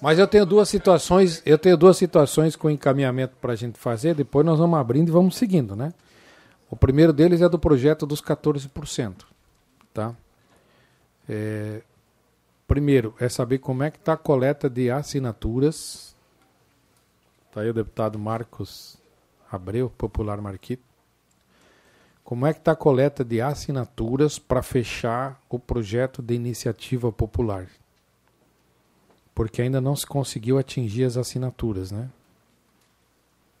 Mas eu tenho duas situações, eu tenho duas situações com encaminhamento para a gente fazer, depois nós vamos abrindo e vamos seguindo, né? O primeiro deles é do projeto dos 14%. Tá? É, primeiro, é saber como é que está a coleta de assinaturas. Está aí o deputado Marcos Abreu, popular Marquito. Como é que está a coleta de assinaturas para fechar o projeto de iniciativa popular? porque ainda não se conseguiu atingir as assinaturas, né?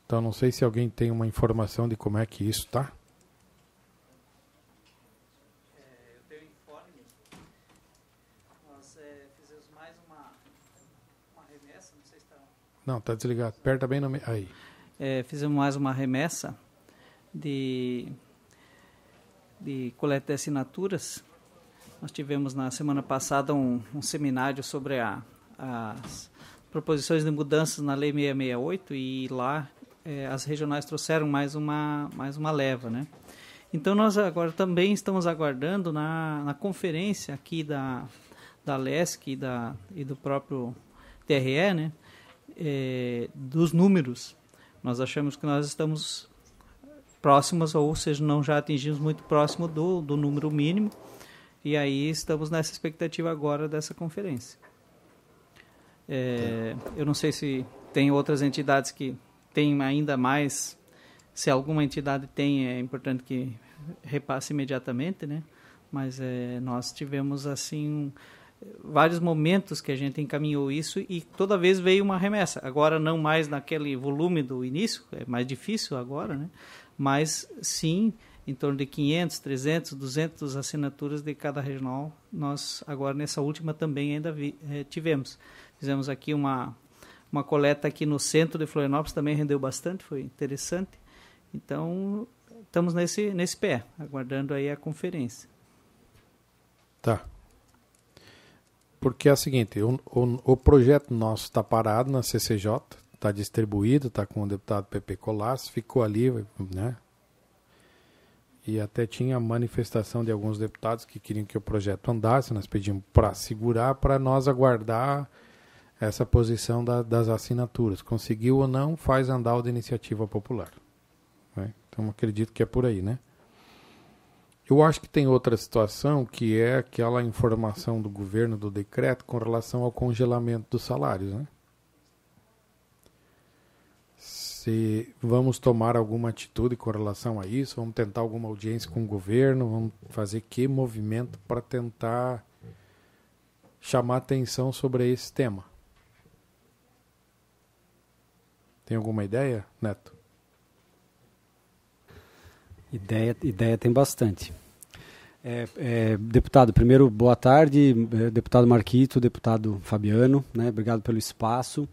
Então não sei se alguém tem uma informação de como é que isso está. É, é, não, está tá desligado. Aperta bem no... aí. É, fizemos mais uma remessa de, de coleta de assinaturas. Nós tivemos na semana passada um, um seminário sobre a as proposições de mudanças na Lei 668 e lá é, as regionais trouxeram mais uma, mais uma leva, né? Então nós agora também estamos aguardando na, na conferência aqui da, da LESC e, da, e do próprio TRE, né? É, dos números. Nós achamos que nós estamos próximos, ou seja, não já atingimos muito próximo do, do número mínimo. E aí estamos nessa expectativa agora dessa conferência. É, eu não sei se tem outras entidades que têm ainda mais. Se alguma entidade tem, é importante que repasse imediatamente, né? Mas é, nós tivemos assim vários momentos que a gente encaminhou isso e toda vez veio uma remessa. Agora não mais naquele volume do início, é mais difícil agora, né? Mas sim, em torno de 500, 300, 200 assinaturas de cada regional, nós agora nessa última também ainda vi, é, tivemos. Fizemos aqui uma, uma coleta aqui no centro de Florianópolis, também rendeu bastante, foi interessante. Então, estamos nesse, nesse pé, aguardando aí a conferência. Tá. Porque é o seguinte, o, o, o projeto nosso está parado na CCJ, está distribuído, está com o deputado Pepe Colasso, ficou ali, né? E até tinha manifestação de alguns deputados que queriam que o projeto andasse, nós pedimos para segurar, para nós aguardar essa posição da, das assinaturas. Conseguiu ou não, faz andar o da iniciativa popular. Né? Então acredito que é por aí, né? Eu acho que tem outra situação que é aquela informação do governo do decreto com relação ao congelamento dos salários, né? Se vamos tomar alguma atitude com relação a isso, vamos tentar alguma audiência com o governo, vamos fazer que movimento para tentar chamar atenção sobre esse tema. Tem alguma ideia, Neto? Ideia, ideia tem bastante. É, é, deputado, primeiro, boa tarde, é, deputado Marquito, deputado Fabiano, né, obrigado pelo espaço.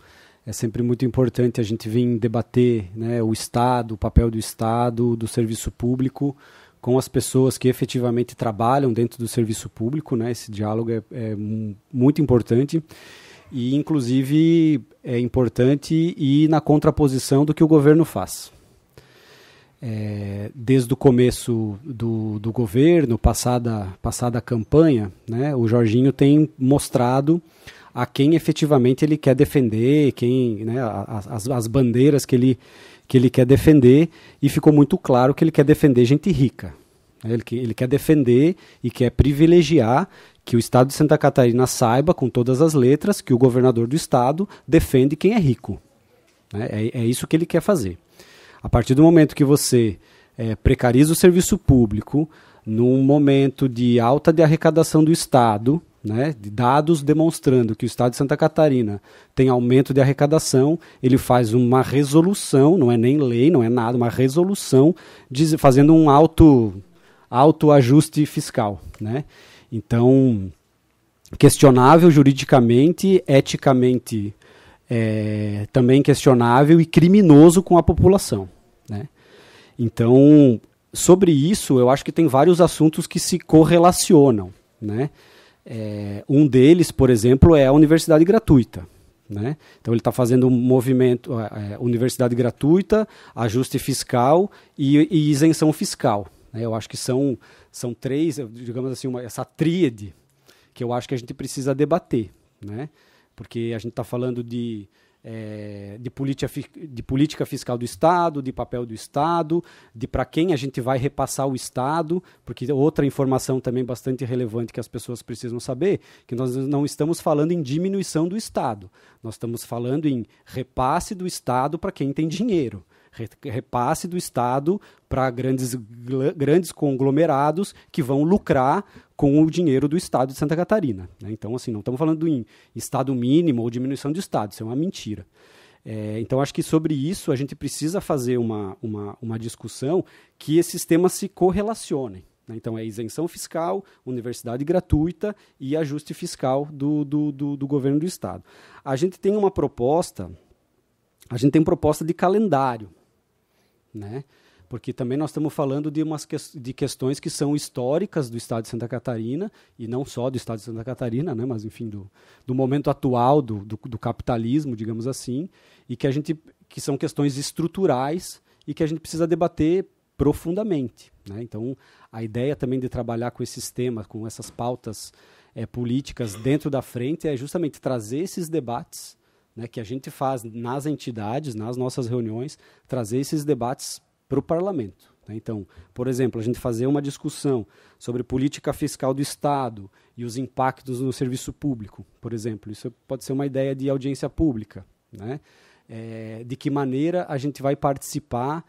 É sempre muito importante a gente vir debater né, o Estado, o papel do Estado, do serviço público, com as pessoas que efetivamente trabalham dentro do serviço público. Né, esse diálogo é, é muito importante e inclusive é importante ir na contraposição do que o governo faz. É, desde o começo do, do governo, passada, passada a campanha, né, o Jorginho tem mostrado a quem efetivamente ele quer defender, quem né, as, as bandeiras que ele, que ele quer defender, e ficou muito claro que ele quer defender gente rica. Né, ele, ele quer defender e quer privilegiar que o Estado de Santa Catarina saiba, com todas as letras, que o governador do Estado defende quem é rico. Né? É, é, isso que ele quer fazer. A partir do momento que você é, precariza o serviço público, num momento de alta de arrecadação do Estado, né, de dados demonstrando que o Estado de Santa Catarina tem aumento de arrecadação, ele faz uma resolução, não é nem lei, não é nada, uma resolução diz, fazendo um alto auto ajuste fiscal. Né? Então, questionável juridicamente, eticamente é, também questionável e criminoso com a população. Né? Então, sobre isso, eu acho que tem vários assuntos que se correlacionam. Né? É, um deles, por exemplo, é a universidade gratuita. Né? Então ele está fazendo um movimento é, é, universidade gratuita, ajuste fiscal e, e isenção fiscal. Né? Eu acho que são são três, digamos assim, uma, essa tríade que eu acho que a gente precisa debater, né? Porque a gente está falando de é, de, política, de política fiscal do Estado, de papel do Estado, de para quem a gente vai repassar o Estado, porque outra informação também bastante relevante que as pessoas precisam saber, que nós não estamos falando em diminuição do Estado, nós estamos falando em repasse do Estado para quem tem dinheiro repasse do Estado para grandes, grandes conglomerados que vão lucrar com o dinheiro do Estado de Santa Catarina. Né? Então, assim, não estamos falando em Estado mínimo ou diminuição do Estado, isso é uma mentira. É, então, acho que sobre isso a gente precisa fazer uma, uma, uma discussão que esses temas se correlacionem. Né? Então, é isenção fiscal, universidade gratuita e ajuste fiscal do, do, do, do governo do Estado. A gente tem uma proposta, a gente tem proposta de calendário né? Porque também nós estamos falando de umas que, de questões que são históricas do Estado de Santa Catarina, e não só do Estado de Santa Catarina, né? mas enfim, do, do momento atual do, do, do capitalismo, digamos assim, e que a gente que são questões estruturais e que a gente precisa debater profundamente. Né? Então, a ideia também de trabalhar com esses temas, com essas pautas é, políticas dentro da frente, é justamente trazer esses debates né, que a gente faz nas entidades, nas nossas reuniões, trazer esses debates para o parlamento. Né? Então, por exemplo, a gente fazer uma discussão sobre política fiscal do Estado e os impactos no serviço público, por exemplo. Isso pode ser uma ideia de audiência pública. Né? É, de que maneira a gente vai participar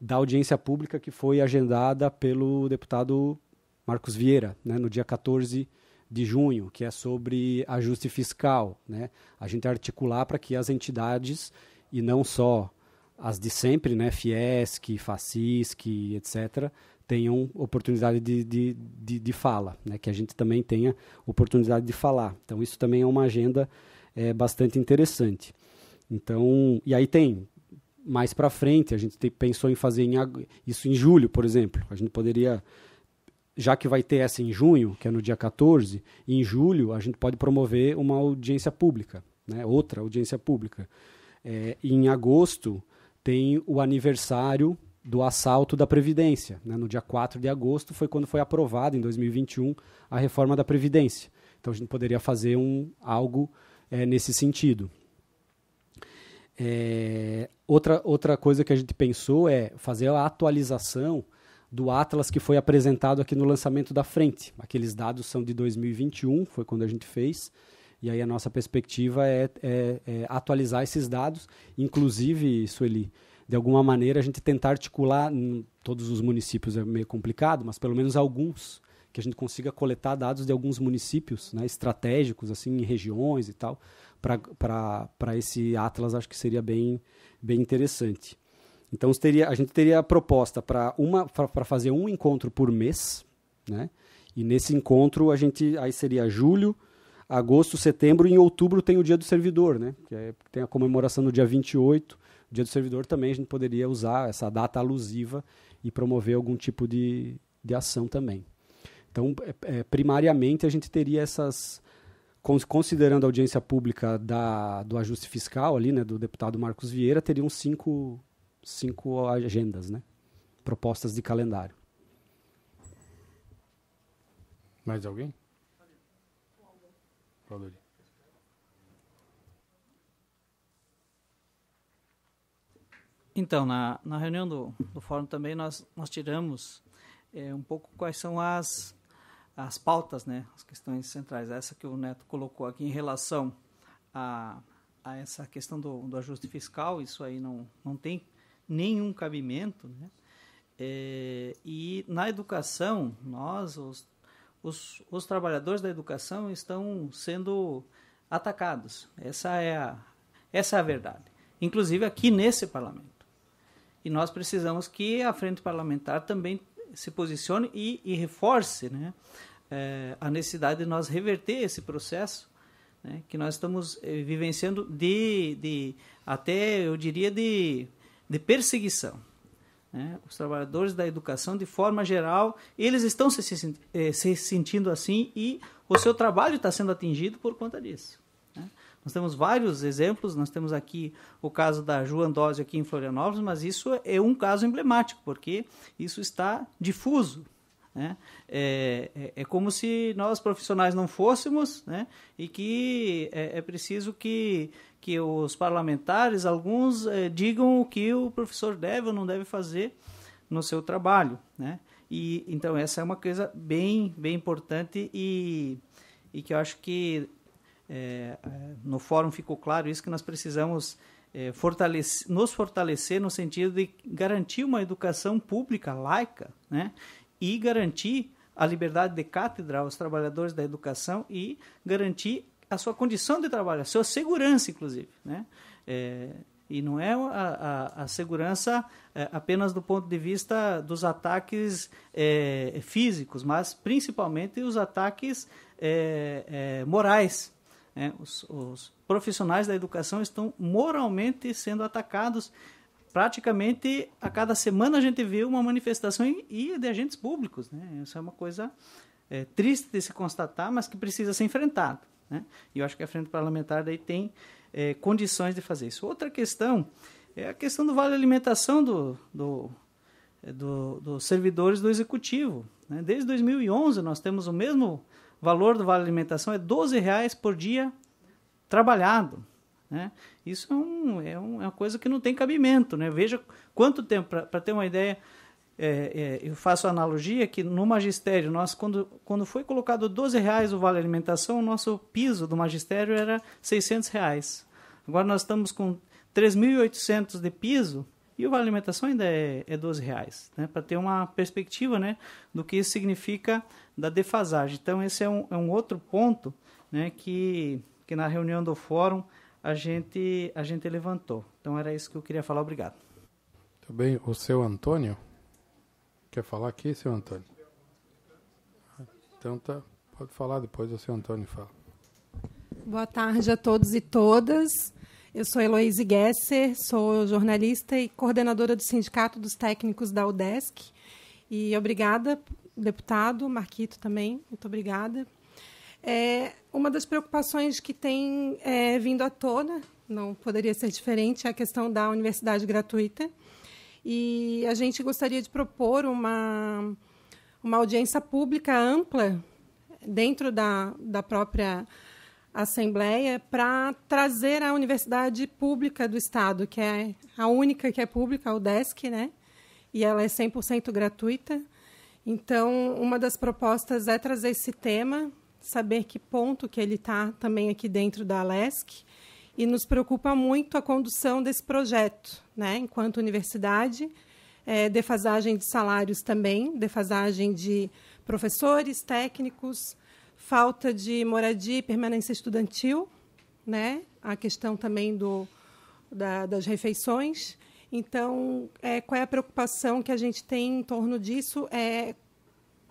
da audiência pública que foi agendada pelo deputado Marcos Vieira, né, no dia 14 de junho, que é sobre ajuste fiscal. Né? A gente articular para que as entidades, e não só as de sempre, né? Fiesc, Facisc, etc., tenham oportunidade de, de, de, de, fala, né? que a gente também tenha oportunidade de falar. Então, isso também é uma agenda é, bastante interessante. Então, e aí tem mais para frente, a gente pensou em fazer em, isso em julho, por exemplo. A gente poderia já que vai ter essa em junho, que é no dia 14, e em julho a gente pode promover uma audiência pública, né? outra audiência pública. É, em agosto tem o aniversário do assalto da Previdência. Né? No dia 4 de agosto foi quando foi aprovada, em 2021, a reforma da Previdência. Então a gente poderia fazer um, algo é, nesse sentido. É, outra, outra coisa que a gente pensou é fazer a atualização do Atlas que foi apresentado aqui no lançamento da frente. Aqueles dados são de 2021, foi quando a gente fez. E aí a nossa perspectiva é, é, é atualizar esses dados, inclusive, Sueli, de alguma maneira a gente tentar articular, todos os municípios é meio complicado, mas pelo menos alguns, que a gente consiga coletar dados de alguns municípios né, estratégicos, assim, em regiões e tal, para esse Atlas acho que seria bem, bem interessante. Então teria, a gente teria a proposta para uma para fazer um encontro por mês, né? E nesse encontro a gente aí seria julho, agosto, setembro e em outubro tem o Dia do Servidor, né? Que é, tem a comemoração no dia 28, o Dia do Servidor também a gente poderia usar essa data alusiva e promover algum tipo de, de ação também. Então, é, é primariamente a gente teria essas considerando a audiência pública da, do ajuste fiscal ali, né, do deputado Marcos Vieira, teriam cinco cinco agendas, né? Propostas de calendário. Mais alguém? Valeria. Então, na, na reunião do, do fórum também nós, nós tiramos é, um pouco quais são as, as pautas, né, as questões centrais. Essa que o Neto colocou aqui em relação a, a essa questão do, do ajuste fiscal, isso aí não, não tem nenhum cabimento. Né? É, e na educação, nós, os, os, os, trabalhadores da educação, estão sendo atacados. Essa é a, essa é a verdade. Inclusive aqui nesse parlamento. E nós precisamos que a frente parlamentar também se posicione e, e reforce né, é, a necessidade de nós reverter esse processo né, que nós estamos eh, vivenciando de, de, até eu diria, de de perseguição. Né? Os trabalhadores da educação, de forma geral, eles estão se, se, eh, se sentindo assim e o seu trabalho está sendo atingido por conta disso. Né? Nós temos vários exemplos, nós temos aqui o caso da Ju aqui em Florianópolis, mas isso é um caso emblemático, porque isso está difuso. Né? É, é, é, como se nós profissionais não fôssemos, né? e que é, é preciso que, que os parlamentares, alguns, é, digam o que o professor deve ou não deve fazer no seu trabalho. Né? E, então, essa é uma coisa bem, bem importante e, e que eu acho que é, é, no fórum ficou claro isso, que nós precisamos fortalecer, nos fortalecer no sentido de garantir uma educação pública laica, né? e garantir a liberdade de cátedra aos trabalhadores da educação e garantir a sua condição de trabalho, a sua segurança, inclusive. Né? É, e não é a, a, a segurança é, apenas do ponto de vista dos ataques é, físicos, mas principalmente os ataques é, é, morais. Né? Os, os profissionais da educação estão moralmente sendo atacados praticamente a cada semana a gente vê uma manifestação e de agentes públicos, né? Isso é uma coisa é, triste de se constatar, mas que precisa ser enfrentado né? E eu acho que a frente parlamentar daí tem é, condições de fazer isso. Outra questão é a questão do vale alimentação do, do, é, do dos servidores do executivo. Né? Desde 2011 nós temos o mesmo valor do vale alimentação é 12 reais por dia trabalhado. Né? Isso é, um, é, um, é, uma coisa que não tem cabimento. Né? Veja quanto tempo, para ter uma ideia, é, é eu faço analogia que no magistério, nós, quando, quando foi colocado 12 reais o vale alimentação, o nosso piso do magistério era 600 reais. Agora nós estamos com 3.800 de piso e o vale alimentação ainda é, é 12 reais, né? para ter uma perspectiva né, do que isso significa da defasagem. Então esse é um, é um outro ponto né, que, que na reunião do fórum a gente, a gente levantou. Então era isso que eu queria falar. Obrigado. Tá bem. O seu Antônio? Quer falar aqui, seu Antônio? Então tá. Pode falar depois, o seu Antônio fala. Boa tarde a todos e todas. Eu sou Heloise Gesser, sou jornalista e coordenadora do Sindicato dos Técnicos da UDESC. E obrigada, deputado Marquito também, muito obrigada é, uma das preocupações que tem é, vindo à tona, não poderia ser diferente, é a questão da universidade gratuita. E a gente gostaria de propor uma, uma audiência pública ampla dentro da, da própria Assembleia para trazer a universidade pública do Estado, que é a única que é pública, a UDESC, né? e ela é 100% gratuita. Então, uma das propostas é trazer esse tema saber que ponto que ele está também aqui dentro da Alesc e nos preocupa muito a condução desse projeto, né? Enquanto universidade, é, defasagem de salários também, defasagem de professores, técnicos, falta de moradia e permanência estudantil, né? A questão também do da, das refeições. Então, é, qual é a preocupação que a gente tem em torno disso? É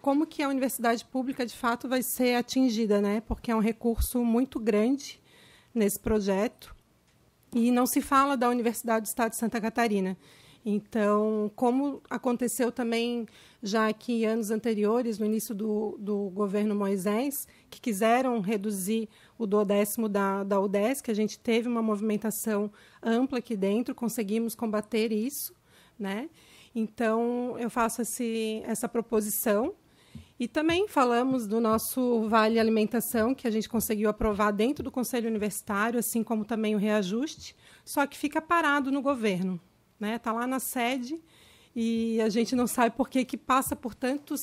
como que a universidade pública de fato vai ser atingida, né? Porque é um recurso muito grande nesse projeto e não se fala da Universidade do Estado de Santa Catarina. Então, como aconteceu também já que anos anteriores, no início do, do governo Moisés, que quiseram reduzir o décimo da, da UDESC, a gente teve uma movimentação ampla aqui dentro, conseguimos combater isso, né? Então, eu faço esse, essa proposição e também falamos do nosso Vale Alimentação, que a gente conseguiu aprovar dentro do Conselho Universitário, assim como também o reajuste, só que fica parado no governo. Está né? Tá lá na sede e a gente não sabe por que, que passa por tantos,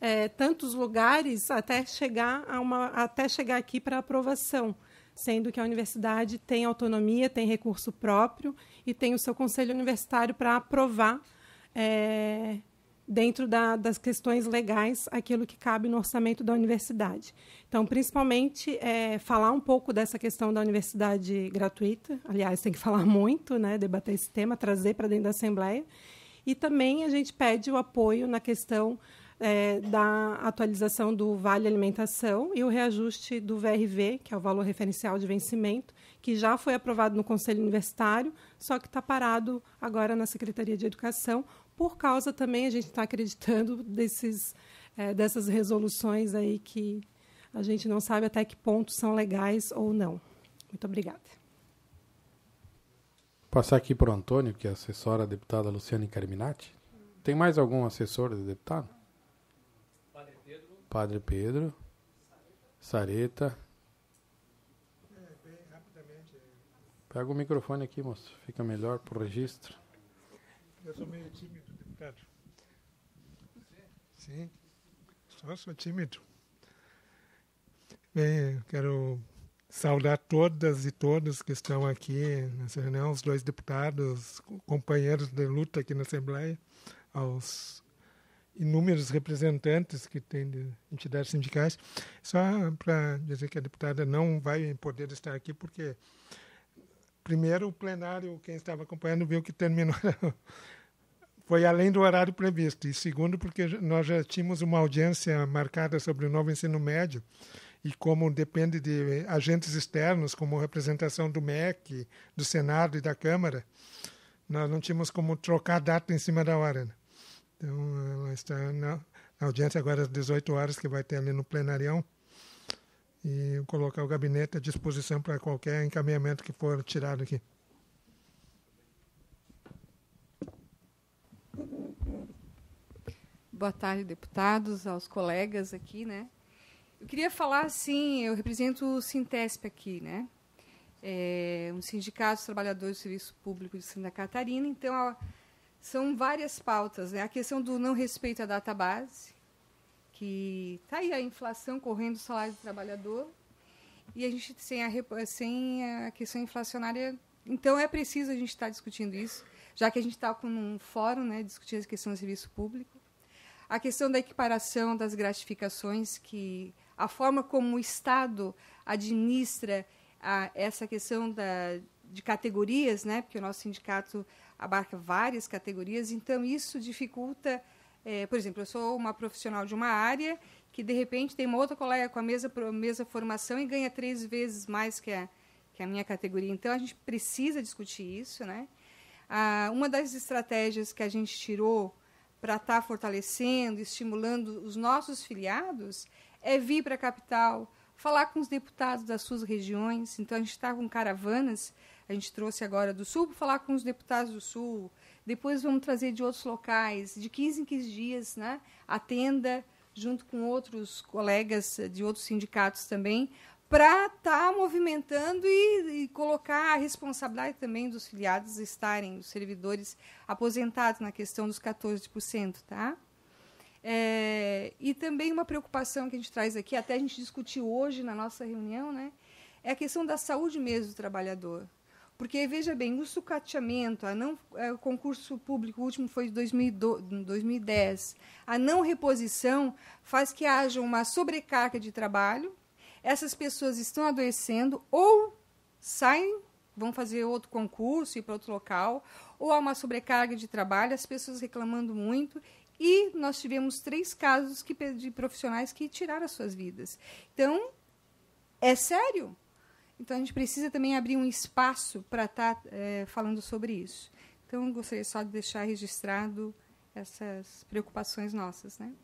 é, tantos lugares até chegar, a uma, até chegar aqui para aprovação, sendo que a universidade tem autonomia, tem recurso próprio e tem o seu Conselho Universitário para aprovar. É, dentro da, das questões legais aquilo que cabe no orçamento da universidade. Então, principalmente, é, falar um pouco dessa questão da universidade gratuita, aliás, tem que falar muito, né, debater esse tema, trazer para dentro da Assembleia, e também a gente pede o apoio na questão é, da atualização do Vale Alimentação e o reajuste do VRV, que é o valor referencial de vencimento, que já foi aprovado no Conselho Universitário, só que está parado agora na Secretaria de Educação, por causa também, a gente está acreditando, desses, é, dessas resoluções aí que a gente não sabe até que ponto são legais ou não. Muito obrigada. Passar aqui para o Antônio, que é assessora a deputada Luciane Carminati. Tem mais algum assessor de deputado? Padre Pedro. Padre Pedro. Sareta. Sareta. Pega o microfone aqui, moço. Fica melhor para o registro. Eu sou meio tímido, deputado. Sim, só sou tímido. Bem, quero saudar todas e todos que estão aqui nessa reunião, os dois deputados, companheiros de luta aqui na Assembleia, aos inúmeros representantes que tem de entidades sindicais. Só para dizer que a deputada não vai poder estar aqui porque Primeiro, o plenário, quem estava acompanhando, viu que terminou. Foi além do horário previsto. E segundo, porque nós já tínhamos uma audiência marcada sobre o novo ensino médio, e como depende de agentes externos, como representação do MEC, do Senado e da Câmara, nós não tínhamos como trocar data em cima da hora. Né? Então, ela está na audiência agora às 18 horas, que vai ter ali no plenarião e colocar o gabinete à disposição para qualquer encaminhamento que for tirado aqui. Boa tarde, deputados, aos colegas aqui, né? Eu queria falar, assim, eu represento o Sintesp aqui, né? É um sindicato dos trabalhadores do serviço público de Santa Catarina, então são várias pautas, né? A questão do não respeito à data base, que está aí a inflação correndo o salário do trabalhador e a gente sem a, sem a questão inflacionária. Então é preciso a gente estar tá discutindo isso, já que a gente está com um fórum né, discutindo a questão do serviço público. A questão da equiparação das gratificações, que a forma como o Estado administra a, essa questão da, de categorias, né, porque o nosso sindicato abarca várias categorias, então isso dificulta é, por exemplo, eu sou uma profissional de uma área que, de repente, tem uma outra colega com a mesma, mesma formação e ganha três vezes mais que a, que a minha categoria. Então, a gente precisa discutir isso. Né? Ah, uma das estratégias que a gente tirou para estar tá fortalecendo, estimulando os nossos filiados, é vir para a capital, falar com os deputados das suas regiões. Então, a gente está com caravanas, a gente trouxe agora do Sul para falar com os deputados do Sul, depois vamos trazer de outros locais, de 15 em 15 dias, né? Atenda junto com outros colegas eh, de outros sindicatos também, para estar tá movimentando e, e, colocar a responsabilidade também dos filiados estarem, os servidores aposentados na questão dos 14%, tá? É, e também uma preocupação que a gente traz aqui, até a gente discutiu hoje na nossa reunião, né? É a questão da saúde mesmo do trabalhador. Porque, veja bem, o sucateamento, a não, é, o concurso público último foi de 2010, a não reposição faz que haja uma sobrecarga de trabalho, essas pessoas estão adoecendo ou saem, vão fazer outro concurso, ir para outro local, ou há uma sobrecarga de trabalho, as pessoas reclamando muito e nós tivemos três casos que, de profissionais que tiraram as suas vidas. Então, é sério. Então, a gente precisa também abrir um espaço para estar tá, é, falando sobre isso. Então, gostaria só de deixar registrado essas preocupações nossas. Né?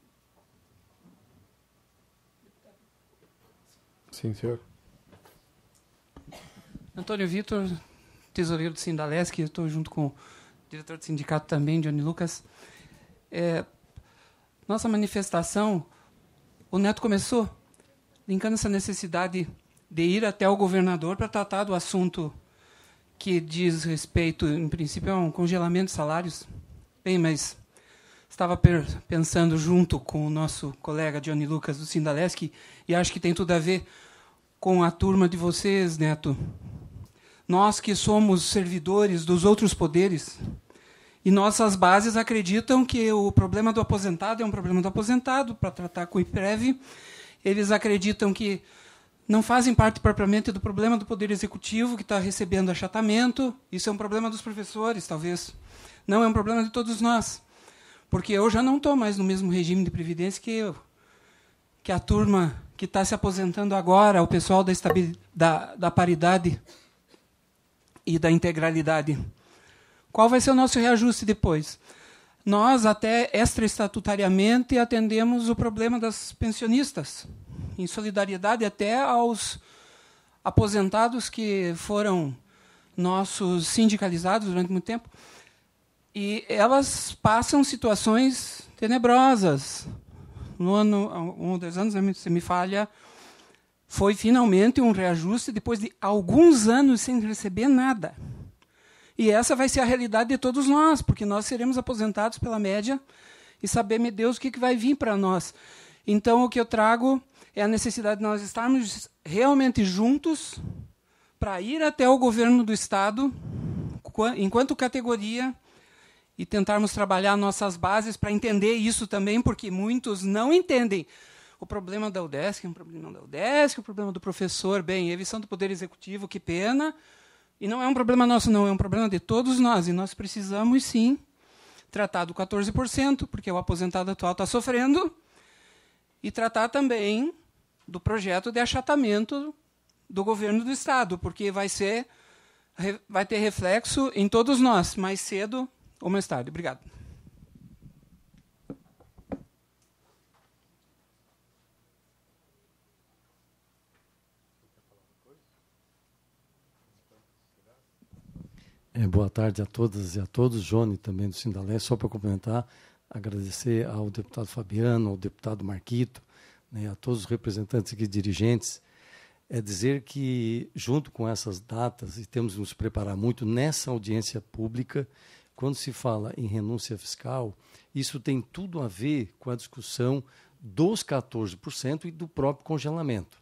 Sim, senhor. Antônio Vitor, tesoureiro do Sindalesc, estou junto com o diretor do sindicato também, Johnny Lucas. É, nossa manifestação, o Neto começou linkando essa necessidade de ir até o governador para tratar do assunto que diz respeito, em princípio, a um congelamento de salários. Bem, mas estava pensando junto com o nosso colega Johnny Lucas do Sindaleski e acho que tem tudo a ver com a turma de vocês, Neto. Nós que somos servidores dos outros poderes e nossas bases acreditam que o problema do aposentado é um problema do aposentado para tratar com o IPREV. Eles acreditam que não fazem parte propriamente do problema do poder executivo que está recebendo achatamento. Isso é um problema dos professores, talvez. Não é um problema de todos nós, porque eu já não estou mais no mesmo regime de previdência que eu, que a turma que está se aposentando agora, o pessoal da, da, da paridade e da integralidade. Qual vai ser o nosso reajuste depois? Nós até extraestatutariamente atendemos o problema das pensionistas em solidariedade até aos aposentados que foram nossos sindicalizados durante muito tempo. E elas passam situações tenebrosas. No ano, um dos anos, se me falha, foi finalmente um reajuste depois de alguns anos sem receber nada. E essa vai ser a realidade de todos nós, porque nós seremos aposentados pela média e saber, meu Deus, o que, que vai vir para nós. Então, o que eu trago é a necessidade de nós estarmos realmente juntos para ir até o governo do Estado, enquanto categoria, e tentarmos trabalhar nossas bases para entender isso também, porque muitos não entendem. O problema da UDESC é um problema da UDESC, o problema do professor, bem, evição do Poder Executivo, que pena. E não é um problema nosso, não, é um problema de todos nós. E nós precisamos, sim, tratar do 14%, porque o aposentado atual está sofrendo, e tratar também do projeto de achatamento do governo do Estado, porque vai ser vai ter reflexo em todos nós, mais cedo ou mais tarde. Obrigado. É, boa tarde a todas e a todos. Johnny também do Sindalé. Só para complementar, agradecer ao deputado Fabiano, ao deputado Marquito, né, a todos os representantes e dirigentes, é dizer que, junto com essas datas, e temos de nos preparar muito nessa audiência pública, quando se fala em renúncia fiscal, isso tem tudo a ver com a discussão dos 14% e do próprio congelamento.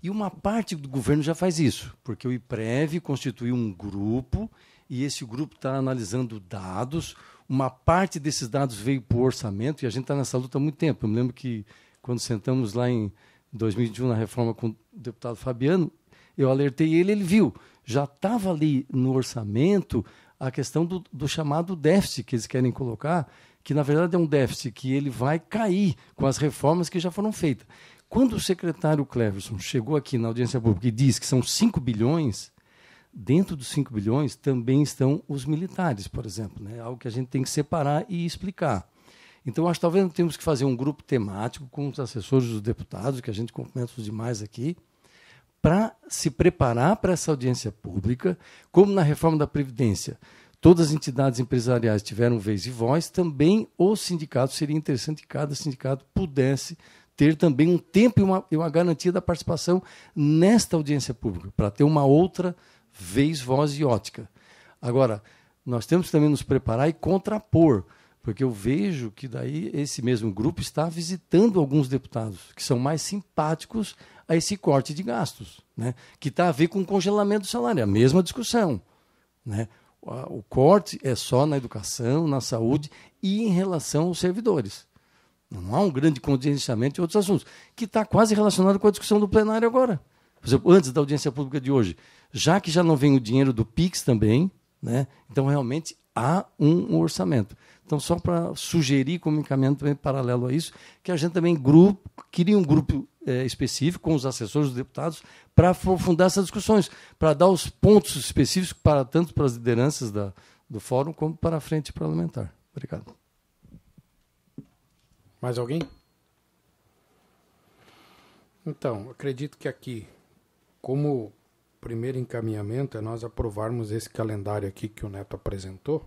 E uma parte do governo já faz isso, porque o IPREV constituiu um grupo e esse grupo está analisando dados. Uma parte desses dados veio para o orçamento e a gente está nessa luta há muito tempo. Eu me lembro que quando sentamos lá em 2021 na reforma com o deputado Fabiano, eu alertei ele, ele viu. Já estava ali no orçamento a questão do, do, chamado déficit que eles querem colocar, que na verdade é um déficit que ele vai cair com as reformas que já foram feitas. Quando o secretário Cleverson chegou aqui na audiência pública e diz que são 5 bilhões, dentro dos 5 bilhões também estão os militares, por exemplo. Né? Algo que a gente tem que separar e explicar. Então, acho que talvez não temos que fazer um grupo temático com os assessores dos deputados, que a gente comenta os demais aqui, para se preparar para essa audiência pública, como na reforma da Previdência. Todas as entidades empresariais tiveram vez e voz, também os sindicatos, seria interessante que cada sindicato pudesse ter também um tempo e uma, e uma garantia da participação nesta audiência pública, para ter uma outra vez, voz e ótica. Agora, nós temos que também nos preparar e contrapor porque eu vejo que daí esse mesmo grupo está visitando alguns deputados que são mais simpáticos a esse corte de gastos, né? que está a ver com o congelamento do salário, é a mesma discussão. Né? O corte é só na educação, na saúde e em relação aos servidores. Não há um grande condicionamento em outros assuntos, que está quase relacionado com a discussão do plenário agora. Por exemplo, antes da audiência pública de hoje, já que já não vem o dinheiro do PIX também, né? então realmente há um orçamento. Então, só para sugerir como encaminhamento também paralelo a isso, que a gente também grupo, queria um grupo é, específico com os assessores dos deputados para aprofundar essas discussões, para dar os pontos específicos para tanto para as lideranças da, do fórum como para a frente parlamentar. Obrigado. Mais alguém? Então, acredito que aqui, como primeiro encaminhamento, é nós aprovarmos esse calendário aqui que o Neto apresentou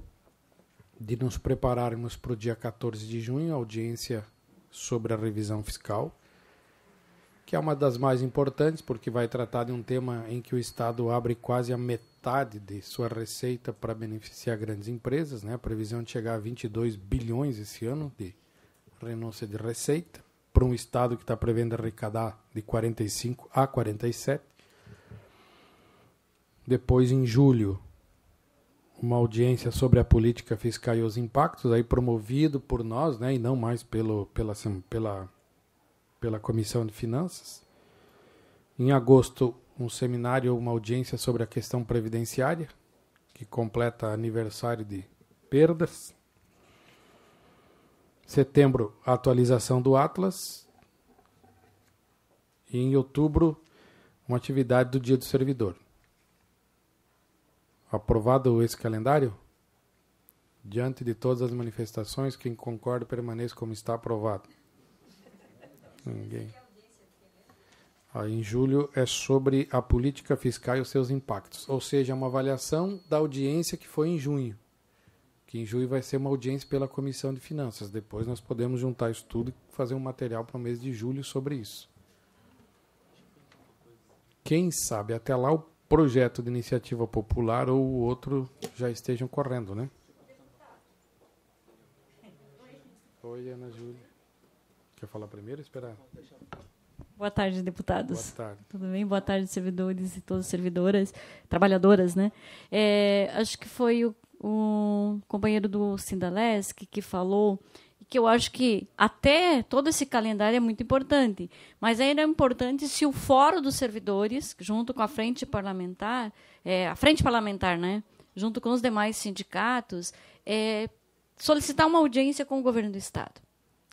de nos prepararmos para o dia 14 de junho, audiência sobre a revisão fiscal, que é uma das mais importantes porque vai tratar de um tema em que o Estado abre quase a metade de sua receita para beneficiar grandes empresas, né? A previsão é de chegar a 22 bilhões esse ano de renúncia de receita para um estado que está prevendo arrecadar de 45 a 47. Depois em julho uma audiência sobre a política fiscal e os impactos, aí promovido por nós, né, e não mais pelo, pela, pela, pela Comissão de Finanças. Em agosto, um seminário, uma audiência sobre a questão previdenciária, que completa aniversário de perdas. Setembro, atualização do Atlas. E em outubro, uma atividade do Dia do Servidor. Aprovado esse calendário? Diante de todas as manifestações, quem concorda permaneça como está aprovado. Ninguém. Ah, em julho é sobre a política fiscal e os seus impactos, ou seja, uma avaliação da audiência que foi em junho. Que em julho vai ser uma audiência pela Comissão de Finanças. Depois nós podemos juntar isso tudo e fazer um material para o mês de julho sobre isso. Quem sabe até lá o projeto de iniciativa popular ou o outro já estejam correndo, né? Oi, Ana Júlia. Quer falar primeiro? Esperar. Boa tarde, deputados. Boa tarde. Tudo bem? Boa tarde, servidores e todas servidoras, trabalhadoras, né? É, acho que foi o, o companheiro do Sindalesc que falou que eu acho que até todo esse calendário é muito importante, mas ainda é importante se o Fórum dos Servidores, junto com a Frente Parlamentar, é, a Frente Parlamentar, né, junto com os demais sindicatos, é, solicitar uma audiência com o governo do Estado.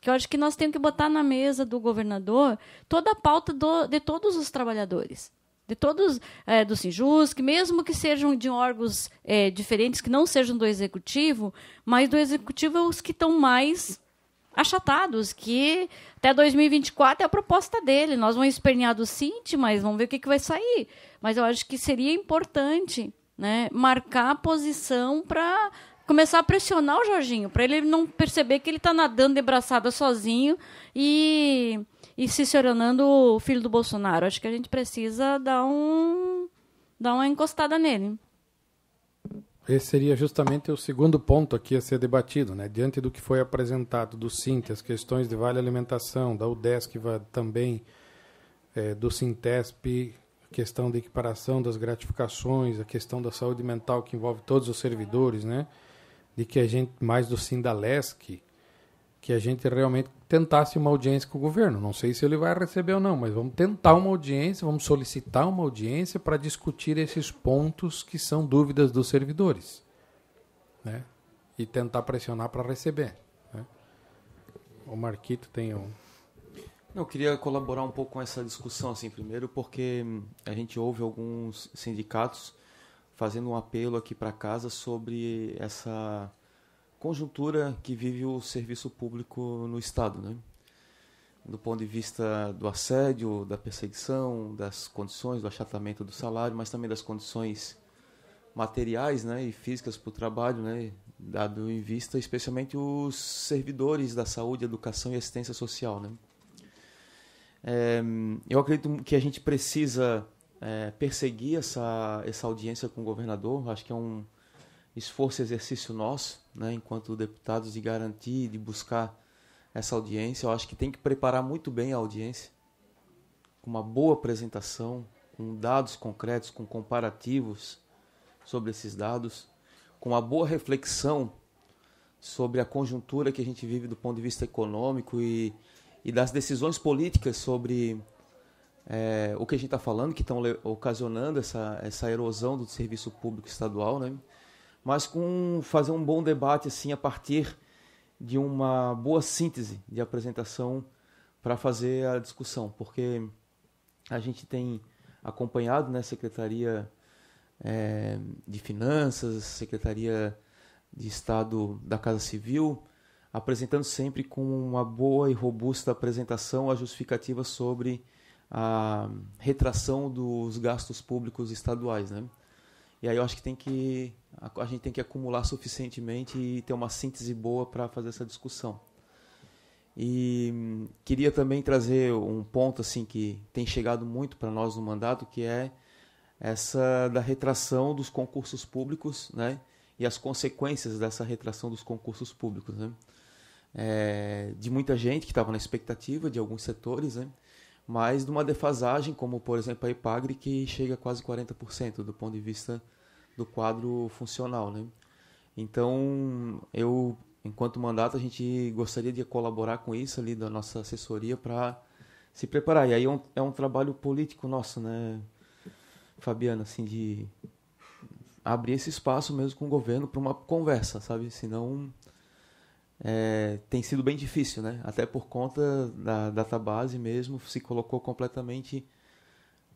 Que eu acho que nós temos que botar na mesa do governador toda a pauta do, de todos os trabalhadores de todos é, do Sinjus, que mesmo que sejam de órgãos é, diferentes, que não sejam do executivo, mas do executivo é os que estão mais achatados, que até 2024 é a proposta dele. Nós vamos espernear do Cinti, mas vamos ver o que, que vai sair. Mas eu acho que seria importante né, marcar a posição para começar a pressionar o Jorginho, para ele não perceber que ele está nadando de braçada sozinho e, e se serenando o filho do Bolsonaro. Acho que a gente precisa dar, um, dar uma encostada nele. Esse seria justamente o segundo ponto aqui a ser debatido, né? Diante do que foi apresentado do Sinte, as questões de vale alimentação, da UDESC também, é, do Sintesp, questão da equiparação das gratificações, a questão da saúde mental que envolve todos os servidores, né? De que a gente mais do Sindalesc, que a gente realmente tentasse uma audiência com o governo. Não sei se ele vai receber ou não, mas vamos tentar uma audiência, vamos solicitar uma audiência para discutir esses pontos que são dúvidas dos servidores, né? E tentar pressionar para receber. Né? O Marquito tem um eu queria colaborar um pouco com essa discussão, assim, primeiro, porque hum, a gente ouve alguns sindicatos fazendo um apelo aqui para casa sobre essa conjuntura que vive o serviço público no Estado, né? do ponto de vista do assédio, da perseguição, das condições, do achatamento do salário, mas também das condições materiais né, e físicas para o trabalho, né, dado em vista especialmente os servidores da saúde, educação e assistência social. Né. É, eu acredito que a gente precisa é, perseguir essa, essa audiência com o governador, acho que é um, esforço e exercício nosso, né, enquanto deputados, de garantir, de buscar essa audiência. Eu acho que tem que preparar muito bem a audiência, com uma boa apresentação, com dados concretos, com comparativos sobre esses dados, com uma boa reflexão sobre a conjuntura que a gente vive do ponto de vista econômico e, e das decisões políticas sobre é, o que a gente está falando, que estão ocasionando essa, essa erosão do serviço público estadual, né? mas com fazer um bom debate assim a partir de uma boa síntese de apresentação para fazer a discussão, porque a gente tem acompanhado né, Secretaria é, de Finanças, Secretaria de Estado da Casa Civil, apresentando sempre com uma boa e robusta apresentação a justificativa sobre a retração dos gastos públicos estaduais. Né? E aí eu acho que tem que a, a gente tem que acumular suficientemente e ter uma síntese boa para fazer essa discussão. E hum, queria também trazer um ponto assim que tem chegado muito para nós no mandato, que é essa da retração dos concursos públicos, né? E as consequências dessa retração dos concursos públicos, né? É, de muita gente que estava na expectativa, de alguns setores, né? mas uma defasagem, como por exemplo a Ipagre, que chega a quase 40% do ponto de vista do quadro funcional. Né? Então, eu, enquanto mandato, a gente gostaria de colaborar com isso ali da nossa assessoria para se preparar. E aí é um, é um trabalho político nosso, né, Fabiana, assim, de abrir esse espaço mesmo com o governo para uma conversa, sabe? Senão é, tem sido bem difícil, né? Até por conta da database mesmo, se colocou completamente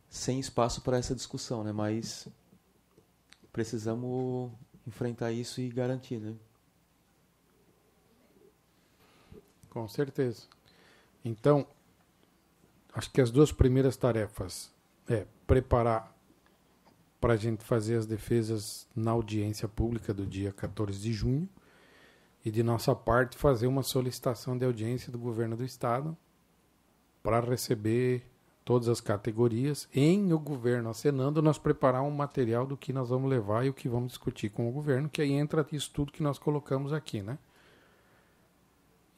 sem espaço para essa discussão, né? Mas precisamos enfrentar isso e garantir, né? Com certeza. Então, acho que as duas primeiras tarefas é preparar para a gente fazer as defesas na audiência pública do dia 14 de junho e de nossa parte fazer uma solicitação de audiência do governo do estado para receber todas as categorias em o governo acenando nós preparar um material do que nós vamos levar e o que vamos discutir com o governo que aí entra isso tudo que nós colocamos aqui né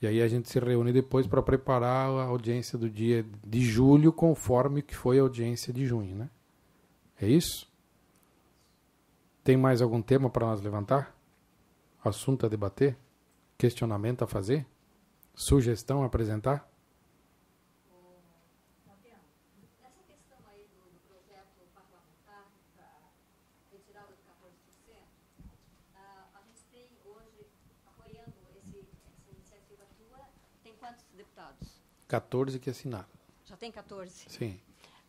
e aí a gente se reúne depois para preparar a audiência do dia de julho conforme que foi a audiência de junho né é isso tem mais algum tema para nós levantar assunto a debater questionamento a fazer? Sugestão a apresentar? deputados? 14 que assinaram. Já tem 14? Sim.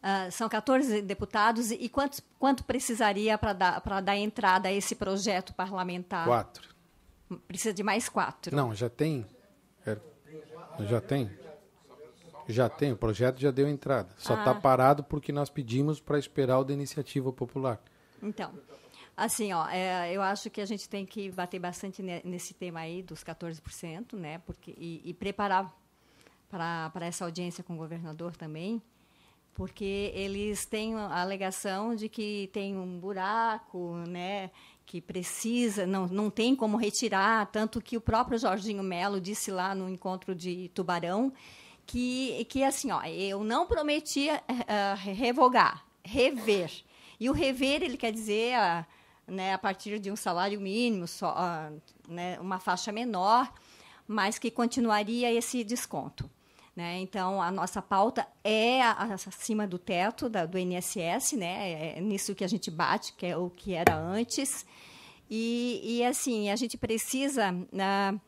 Uh, são 14 deputados e quantos, quanto precisaria para dar, dar entrada a esse projeto parlamentar? Quatro. Precisa de mais quatro. Não, já tem. É, já tem? Já tem, o projeto já deu entrada. Só está ah. parado porque nós pedimos para esperar o da iniciativa popular. Então, assim, ó, é, eu acho que a gente tem que bater bastante nesse tema aí dos 14%, né? Porque, e, e preparar para essa audiência com o governador também, porque eles têm a alegação de que tem um buraco, né? que precisa, não, não tem como retirar, tanto que o próprio Jorginho Melo disse lá no encontro de Tubarão que, que assim, ó, eu não prometia uh, eh, eh, revogar, rever. E o rever, ele quer dizer uh, né, a partir de um salário mínimo, só, uh, né, uma faixa menor, mas que continuaria esse desconto. Né? Então, a nossa pauta é a, a, acima do teto da, do INSS, né? É, é nisso que a gente bate, que é o que era antes. E, e assim, a gente precisa, na,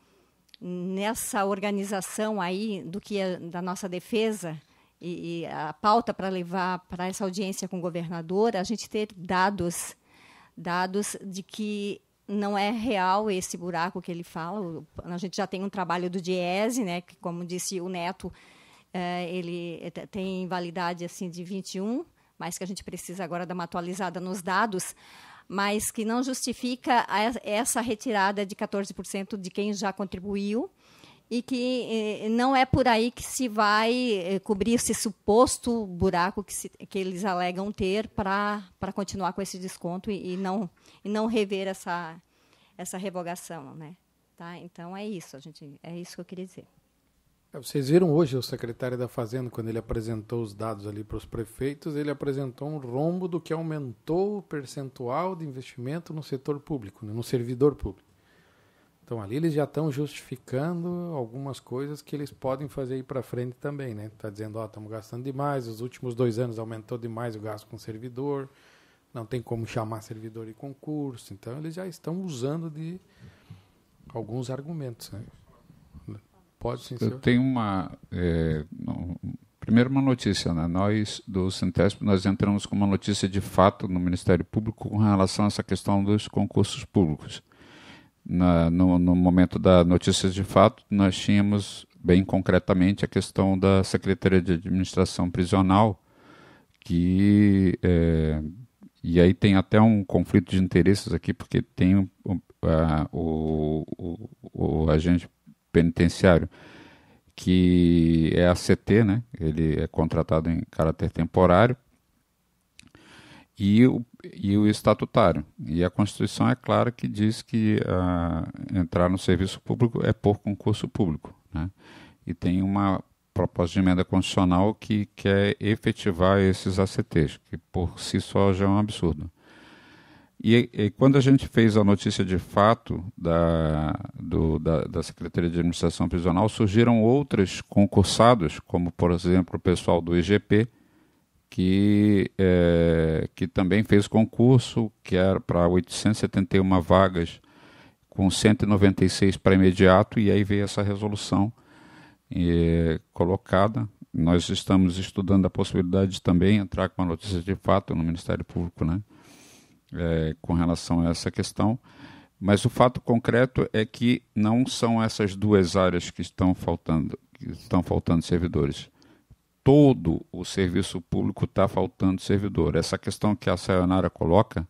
nessa organização aí do que é, da nossa defesa, e, e a pauta para levar para essa audiência com o governador, a gente ter dados, dados de que não é real esse buraco que ele fala. A gente já tem um trabalho do Diese, né, que, como disse o Neto, eh, ele eh, tem validade assim de 21, mas que a gente precisa agora dar uma atualizada nos dados, mas que não justifica essa retirada de 14% de quem já contribuiu e que eh, não é por aí que se vai eh, cobrir esse suposto buraco que, se, que eles alegam ter para continuar com esse desconto e, e, não, e não rever essa, essa revogação. Né? Tá? Então, é isso, a gente, é isso que eu queria dizer. É, vocês viram hoje o secretário da Fazenda, quando ele apresentou os dados ali para os prefeitos, ele apresentou um rombo do que aumentou o percentual de investimento no setor público, né, no servidor público. Então ali eles já estão justificando algumas coisas que eles podem fazer aí para frente também, né? Tá dizendo, ó, oh, estamos gastando demais, os últimos dois anos aumentou demais o gasto com servidor, não tem como chamar servidor e concurso, então eles já estão usando de alguns argumentos, né? Pode sim, senhor. Eu tenho uma é, não, primeiro uma notícia, né? Nós do Sintesp nós entramos com uma notícia de fato no Ministério Público com relação a essa questão dos concursos públicos na, no, no, momento da notícia de fato, nós tínhamos bem concretamente a questão da Secretaria de Administração Prisional, que. É, e aí tem até um conflito de interesses aqui, porque tem uh, o, o, o agente penitenciário que é a CT, né? Ele é contratado em caráter temporário e o, e o estatutário. E a Constituição é clara que diz que uh, entrar no serviço público é por concurso público. Né? E tem uma proposta de emenda constitucional que quer efetivar esses ACTs, que por si só já é um absurdo. E, e quando a gente fez a notícia de fato da, do, da, da Secretaria de Administração Prisional, surgiram outros concursados, como por exemplo o pessoal do IGP, que, é, que também fez concurso, que era para 871 vagas, com 196 para imediato, e aí veio essa resolução é, colocada. Nós estamos estudando a possibilidade de também entrar com uma notícia de fato no Ministério Público, né? É, com relação a essa questão. Mas o fato concreto é que não são essas duas áreas que estão faltando, que estão faltando servidores todo o serviço público está faltando servidor. Essa questão que a Sayonara coloca,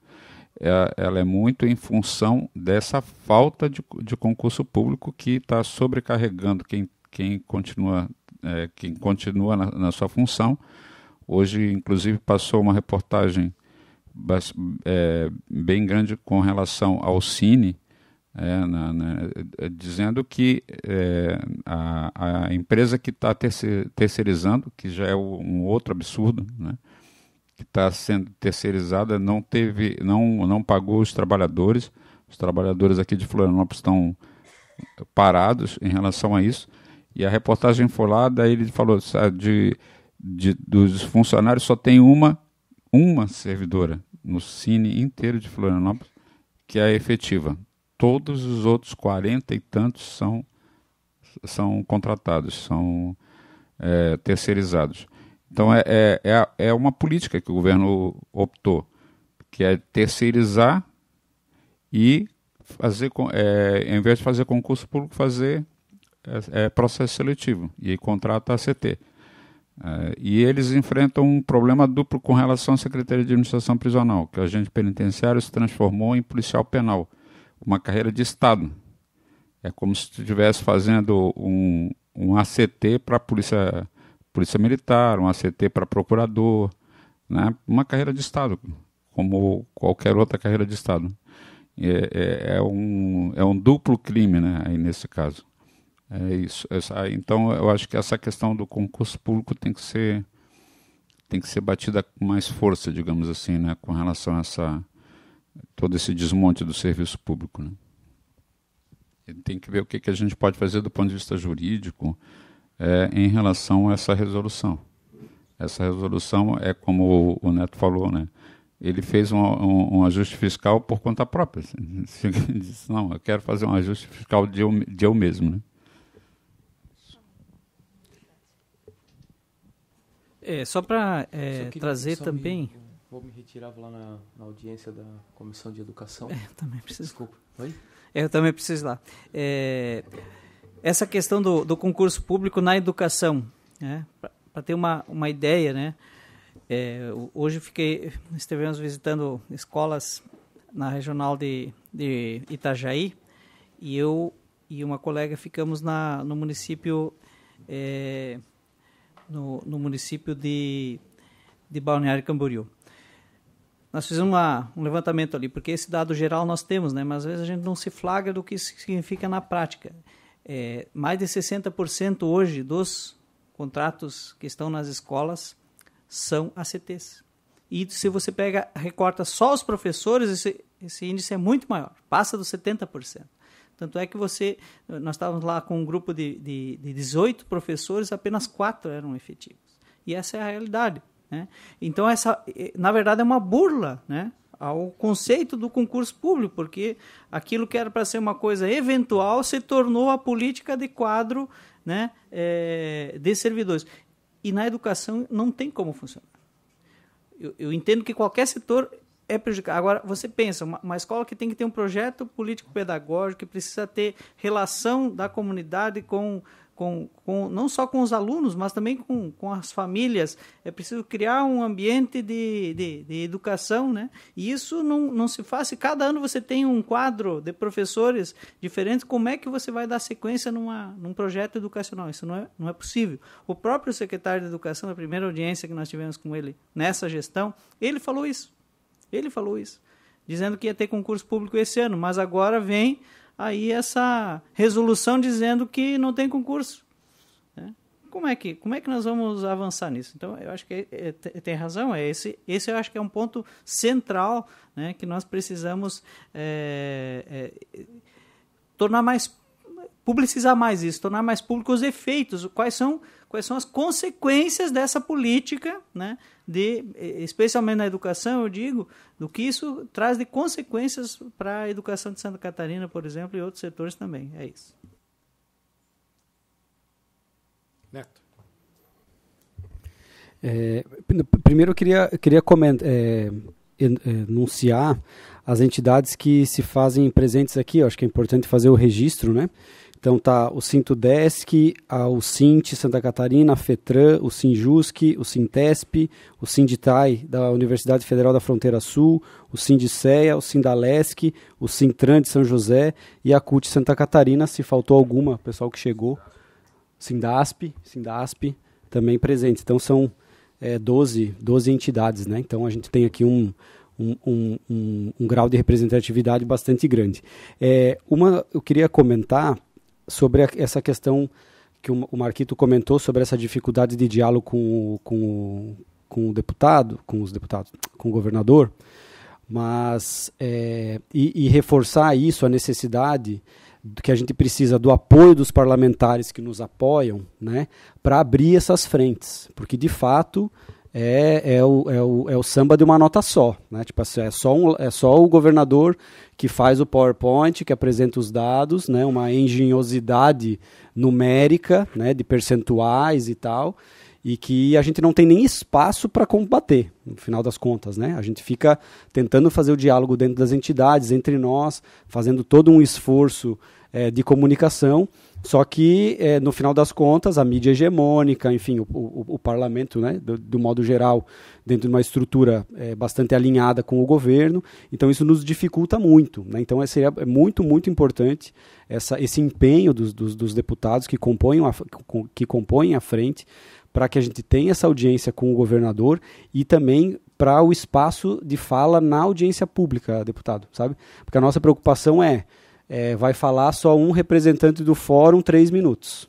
é, ela é muito em função dessa falta de, de concurso público que está sobrecarregando quem, quem continua, é, quem continua na, na, sua função. Hoje, inclusive, passou uma reportagem é, bem grande com relação ao Cine, é, na, na, dizendo que é, a, a, empresa que está terceirizando, que já é um outro absurdo, né, que está sendo terceirizada, não teve, não, não pagou os trabalhadores. Os trabalhadores aqui de Florianópolis estão parados em relação a isso. E a reportagem foi lá, daí ele falou sabe, de, de, dos funcionários só tem uma, uma servidora no Cine inteiro de Florianópolis que é efetiva todos os outros quarenta e tantos são, são contratados, são é, terceirizados. Então é, é, é, é uma política que o governo optou, que é terceirizar e fazer, é, em vez de fazer concurso público, fazer é, é processo seletivo e contrata a CT. É, e eles enfrentam um problema duplo com relação à Secretaria de Administração Prisional, que o agente penitenciário se transformou em policial penal uma carreira de Estado. É como se tu estivesse fazendo um, um ACT para a polícia, polícia Militar, um ACT para procurador, né? uma carreira de Estado, como qualquer outra carreira de Estado. É, é, é um, é um duplo crime né? Aí nesse caso. É isso. Essa, é então eu acho que essa questão do concurso público tem que ser tem que ser batida com mais força, digamos assim, né? com relação a essa todo esse desmonte do serviço público. Né? Tem que ver o que, que a gente pode fazer do ponto de vista jurídico é, em relação a essa resolução. Essa resolução é como o, o Neto falou, né? ele fez um, um, um, ajuste fiscal por conta própria. Ele disse, não, eu quero fazer um ajuste fiscal de eu, de eu mesmo. Né? É, só para é, trazer só também... Me... Vou me retirar lá na, na audiência da Comissão de Educação. É, eu também preciso. Desculpa. Oi? É, eu também preciso lá. É, essa questão do, do, concurso público na educação, né? para ter uma, uma ideia, né? É, hoje fiquei, estivemos visitando escolas na regional de, de Itajaí e eu e uma colega ficamos na, no município é, no, no, município de, de Balneário Camboriú nós fizemos uma, um levantamento ali, porque esse dado geral nós temos, né? mas às vezes a gente não se flagra do que isso significa na prática. É, mais de 60% hoje dos contratos que estão nas escolas são ACTs. E se você pega, recorta só os professores, esse, esse índice é muito maior, passa dos 70%. Tanto é que você, nós estávamos lá com um grupo de, de, de 18 professores, apenas quatro eram efetivos. E essa é a realidade. Né? Então, essa, eh, na verdade, é uma burla né? ao conceito do concurso público, porque aquilo que era para ser uma coisa eventual se tornou a política de quadro né? É, de servidores. E na educação não tem como funcionar. Eu, eu entendo que qualquer setor é prejudicar. Agora, você pensa, uma, uma, escola que tem que ter um projeto político-pedagógico, que precisa ter relação da comunidade com, com, com não só com os alunos, mas também com, com as famílias. É preciso criar um ambiente de, de, de educação, né? E isso não, não se faz. Se cada ano você tem um quadro de professores diferentes, como é que você vai dar sequência numa, num projeto educacional? Isso não é, não é possível. O próprio secretário de Educação, na primeira audiência que nós tivemos com ele nessa gestão, ele falou isso ele falou isso, dizendo que ia ter concurso público esse ano, mas agora vem aí essa resolução dizendo que não tem concurso. Né? Como é que como é que nós vamos avançar nisso? Então eu acho que é, é, tem razão. É esse esse eu acho que é um ponto central, né, que nós precisamos é, é tornar mais publicizar mais isso, tornar mais público os efeitos, quais são quais são as consequências dessa política, né, de, especialmente na educação, eu digo, do que isso traz de consequências para a educação de Santa Catarina, por exemplo, e outros setores também. É isso. Neto. É, primeiro eu queria, eu queria comentar, é, é, enunciar as entidades que se fazem presentes aqui. Eu acho que é importante fazer o registro, né? Então tá o Sintudesc, o Sint Santa Catarina, a FETRAN, o Sinjusc, o Sintesp, o Sinditai da Universidade Federal da Fronteira Sul, o Sindiceia, o Sindalesc, o Sintran de São José e a CUT Santa Catarina, se faltou alguma, pessoal que chegou. Sindasp, Sindasp também presente. Então são é, 12, 12 entidades, né? Então a gente tem aqui um, um, um, um, um grau de representatividade bastante grande. É, uma, eu queria comentar sobre a, essa questão que o Marquito comentou sobre essa dificuldade de diálogo com, com, com o deputado, com os deputados, com o governador, mas é, e, e, reforçar isso a necessidade que a gente precisa do apoio dos parlamentares que nos apoiam, né, para abrir essas frentes, porque de fato é, é, o, é, o, é o samba de uma nota só. Né? Tipo assim, é só, um, é só o governador que faz o PowerPoint, que apresenta os dados, né? uma engenhosidade numérica, né? de percentuais e tal, e que a gente não tem nem espaço para combater, no final das contas. Né? A gente fica tentando fazer o diálogo dentro das entidades, entre nós, fazendo todo um esforço é, de comunicação. Só que, é, no final das contas, a mídia hegemônica, enfim, o, o, o parlamento, né, do, do, modo geral, dentro de uma estrutura é, bastante alinhada com o governo, então isso nos dificulta muito. Né? Então, é, seria muito, muito importante essa, esse empenho dos, dos, dos deputados que compõem a, que compõem a frente para que a gente tenha essa audiência com o governador e também para o espaço de fala na audiência pública, deputado, sabe? Porque a nossa preocupação é é, vai falar só um representante do fórum três minutos.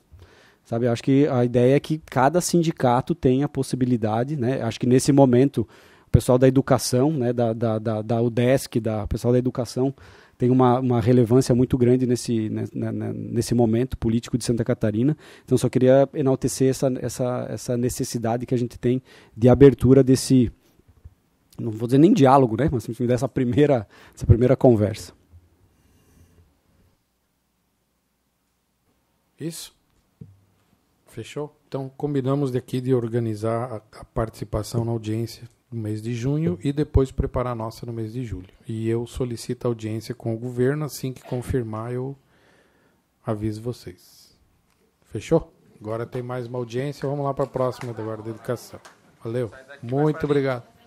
Sabe, acho que a ideia é que cada sindicato tenha a possibilidade, né? Acho que nesse momento o pessoal da educação, né, da, da, da, da UDESC, da o pessoal da educação tem uma, uma relevância muito grande nesse, né, né, né, nesse momento político de Santa Catarina. Então só queria enaltecer essa, essa, essa necessidade que a gente tem de abertura desse, não vou dizer nem diálogo, né, mas dessa primeira, dessa primeira conversa. Isso? Fechou? Então, combinamos daqui de organizar a, a participação na audiência no mês de junho e depois preparar a nossa no mês de julho. E eu solicito audiência com o governo, assim que confirmar, eu aviso vocês. Fechou? Agora tem mais uma audiência, vamos lá para a próxima da da educação. Valeu, muito obrigado.